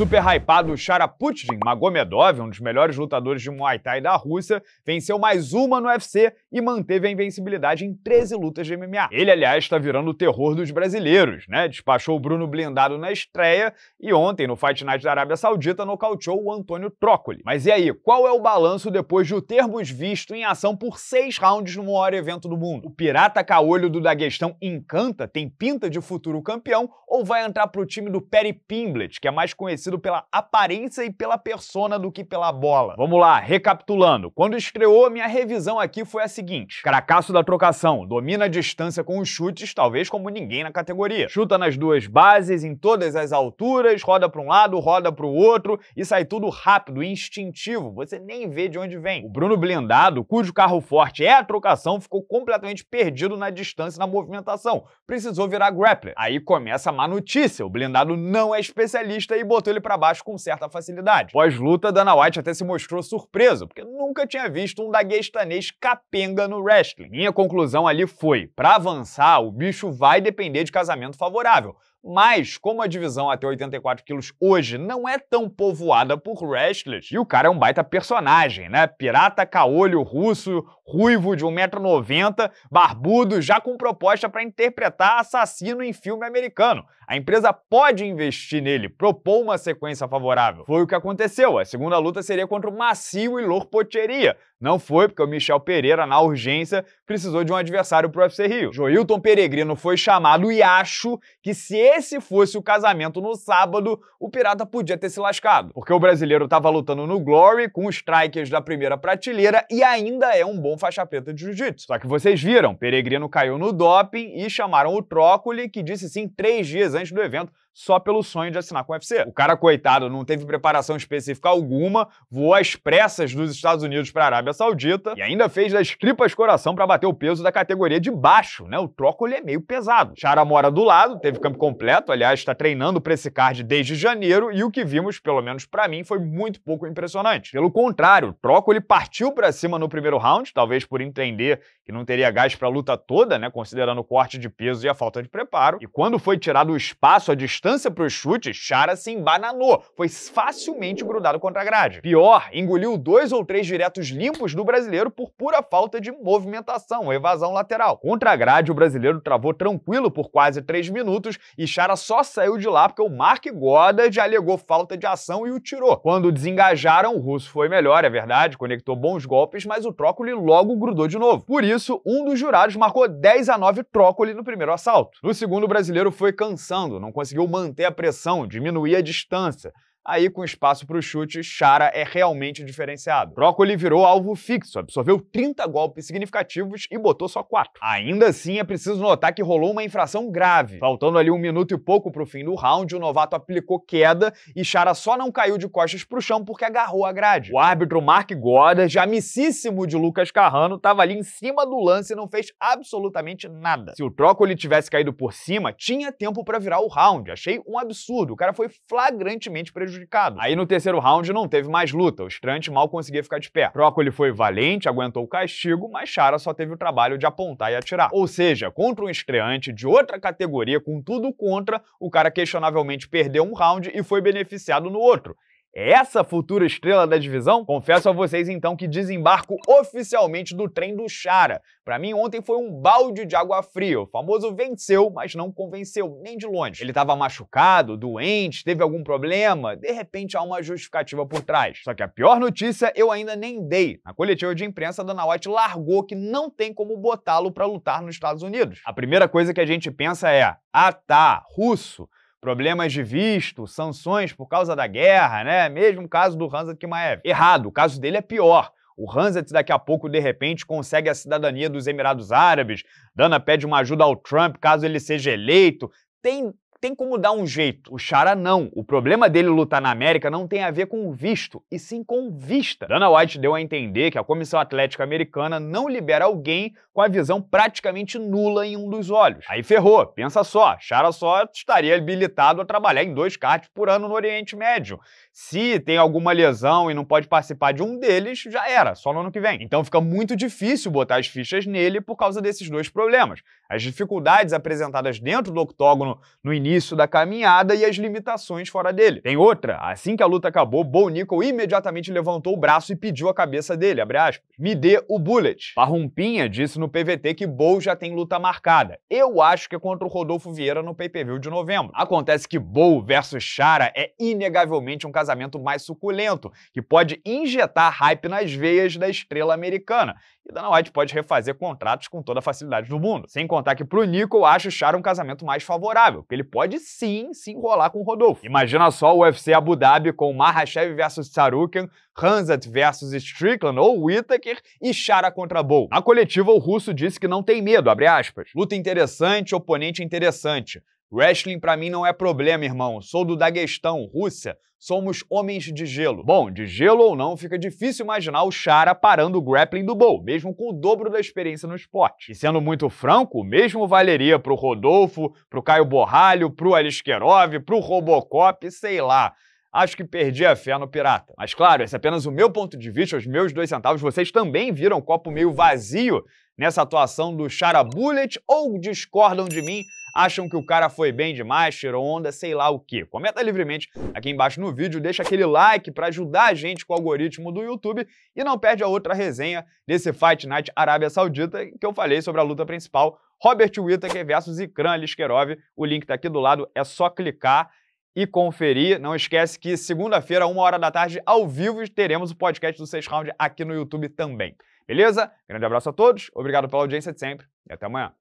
super hypado Sharaputin Magomedov, um dos melhores lutadores de Muay Thai da Rússia, venceu mais uma no UFC e manteve a invencibilidade em 13 lutas de MMA. Ele, aliás, está virando o terror dos brasileiros, né? Despachou o Bruno Blindado na estreia e ontem, no Fight Night da Arábia Saudita, nocauteou o Antônio Trócoli. Mas e aí, qual é o balanço depois de o termos visto em ação por seis rounds no maior evento do mundo? O pirata caolho do Daguestão encanta, tem pinta de futuro campeão ou vai entrar pro time do Perry Pimblet, que é mais conhecido conhecido pela aparência e pela persona do que pela bola. Vamos lá, recapitulando. Quando estreou, minha revisão aqui foi a seguinte: cracaço da trocação, domina a distância com os chutes, talvez como ninguém na categoria. Chuta nas duas bases, em todas as alturas, roda para um lado, roda para o outro e sai tudo rápido, instintivo. Você nem vê de onde vem. O Bruno Blindado, cujo carro forte é a trocação, ficou completamente perdido na distância e na movimentação. Precisou virar grappler. Aí começa a má notícia. O Blindado não é especialista e botou ele olho para baixo com certa facilidade. Pós-luta, Dana White até se mostrou surpreso, porque nunca tinha visto um daguestanês capenga no wrestling. Minha conclusão ali foi: para avançar, o bicho vai depender de casamento favorável. Mas, como a divisão até 84 quilos hoje não é tão povoada por wrestlers, e o cara é um baita personagem, né? Pirata caolho russo, ruivo de 1,90m, barbudo, já com proposta para interpretar assassino em filme americano. A empresa pode investir nele, propor uma sequência favorável. Foi o que aconteceu. A segunda luta seria contra o Macio e Lor Não foi, porque o Michel Pereira, na urgência, precisou de um adversário pro UFC Rio. Joilton Peregrino foi chamado e acho que se esse fosse o casamento no sábado, o Pirata podia ter se lascado. Porque o brasileiro estava lutando no Glory com os strikers da primeira prateleira e ainda é um bom faixa preta de jiu-jitsu. Só que vocês viram, Peregrino caiu no doping e chamaram o Trócoli, que disse sim três dias antes do evento só pelo sonho de assinar com o UFC. O cara, coitado, não teve preparação específica alguma, voou às pressas dos Estados Unidos para a Arábia Saudita e ainda fez das tripas coração para bater o peso da categoria de baixo, né? O troco ele é meio pesado. Chara mora do lado, teve campo completo, aliás, está treinando para esse card desde janeiro e o que vimos, pelo menos para mim, foi muito pouco impressionante. Pelo contrário, o troco ele partiu para cima no primeiro round, talvez por entender que não teria gás para a luta toda, né? Considerando o corte de peso e a falta de preparo. E quando foi tirado o espaço, a distância distância para o chute, Chara se embananou, foi facilmente grudado contra a grade. Pior, engoliu dois ou três diretos limpos do brasileiro por pura falta de movimentação, evasão lateral. Contra a grade, o brasileiro travou tranquilo por quase três minutos e Chara só saiu de lá porque o Mark Goddard alegou falta de ação e o tirou. Quando desengajaram, o russo foi melhor, é verdade, conectou bons golpes, mas o Trócoli logo grudou de novo. Por isso, um dos jurados marcou 10 a 9 Trócoli no primeiro assalto. No segundo, o brasileiro foi cansando, não conseguiu manter a pressão, diminuir a distância. Aí, com espaço para o chute, Chara é realmente diferenciado. Broccoli virou alvo fixo, absorveu 30 golpes significativos e botou só 4. Ainda assim, é preciso notar que rolou uma infração grave. Faltando ali um minuto e pouco para o fim do round, o novato aplicou queda e Chara só não caiu de costas para o chão porque agarrou a grade. O árbitro Mark Goddard, amicíssimo de Lucas Carrano, estava ali em cima do lance e não fez absolutamente nada. Se o Trócoli tivesse caído por cima, tinha tempo para virar o round. Achei um absurdo. O cara foi flagrantemente prejudicado prejudicado. Aí no terceiro round não teve mais luta, o estreante mal conseguia ficar de pé. Prócoli foi valente, aguentou o castigo, mas Chara só teve o trabalho de apontar e atirar. Ou seja, contra um estreante de outra categoria, com tudo contra, o cara questionavelmente perdeu um round e foi beneficiado no outro. É essa futura estrela da divisão? Confesso a vocês então que desembarco oficialmente do trem do Chara. Para mim ontem foi um balde de água fria. O famoso venceu, mas não convenceu nem de longe. Ele estava machucado, doente, teve algum problema, de repente há uma justificativa por trás. Só que a pior notícia eu ainda nem dei. Na coletiva de imprensa, a Dana White largou que não tem como botá-lo para lutar nos Estados Unidos. A primeira coisa que a gente pensa é: "Ah, tá, russo" problemas de visto, sanções por causa da guerra, né? Mesmo caso do Hansa Kimaev. Errado, o caso dele é pior. O Hanset daqui a pouco, de repente, consegue a cidadania dos Emirados Árabes. Dana pede uma ajuda ao Trump caso ele seja eleito. Tem tem como dar um jeito. O Chara não. O problema dele lutar na América não tem a ver com o visto, e sim com vista. Dana White deu a entender que a Comissão Atlética Americana não libera alguém com a visão praticamente nula em um dos olhos. Aí ferrou, pensa só, Chara só estaria habilitado a trabalhar em dois cartes por ano no Oriente Médio. Se tem alguma lesão e não pode participar de um deles, já era, só no ano que vem. Então fica muito difícil botar as fichas nele por causa desses dois problemas. As dificuldades apresentadas dentro do octógono no início início da caminhada e as limitações fora dele. Tem outra, assim que a luta acabou, Bo Nickel imediatamente levantou o braço e pediu a cabeça dele, me dê o bullet. Parrumpinha disse no PVT que Bo já tem luta marcada. Eu acho que é contra o Rodolfo Vieira no pay-per-view de novembro. Acontece que Bo versus Chara é inegavelmente um casamento mais suculento, que pode injetar hype nas veias da estrela americana. E Dana White pode refazer contratos com toda a facilidade do mundo. Sem contar que pro Nico, acho o Chara um casamento mais favorável, porque ele pode pode sim se enrolar com o Rodolfo. Imagina só o UFC Abu Dhabi com Mahashev versus Sarukian, Hanzat versus Strickland ou Whittaker e Chara contra Bowl. Na coletiva, o russo disse que não tem medo, abre aspas. Luta interessante, oponente interessante. Wrestling para mim não é problema, irmão. Sou do Daguestão, Rússia. Somos homens de gelo. Bom, de gelo ou não, fica difícil imaginar o Chara parando o grappling do Bol, mesmo com o dobro da experiência no esporte. E sendo muito franco, mesmo valeria pro Rodolfo, pro Caio Borralho, pro Alisquerov, pro Robocop, sei lá. Acho que perdi a fé no pirata. Mas claro, esse é apenas o meu ponto de vista, os meus dois centavos. Vocês também viram o copo meio vazio nessa atuação do Chara Bullet ou discordam de mim? acham que o cara foi bem demais, tirou onda, sei lá o quê. Comenta livremente aqui embaixo no vídeo, deixa aquele like para ajudar a gente com o algoritmo do YouTube e não perde a outra resenha desse Fight Night Arábia Saudita que eu falei sobre a luta principal Robert Whittaker versus Ikran Liskerov. O link tá aqui do lado, é só clicar e conferir. Não esquece que segunda-feira, uma hora da tarde, ao vivo, teremos o podcast do 6 Round aqui no YouTube também. Beleza? Grande abraço a todos, obrigado pela audiência de sempre e até amanhã.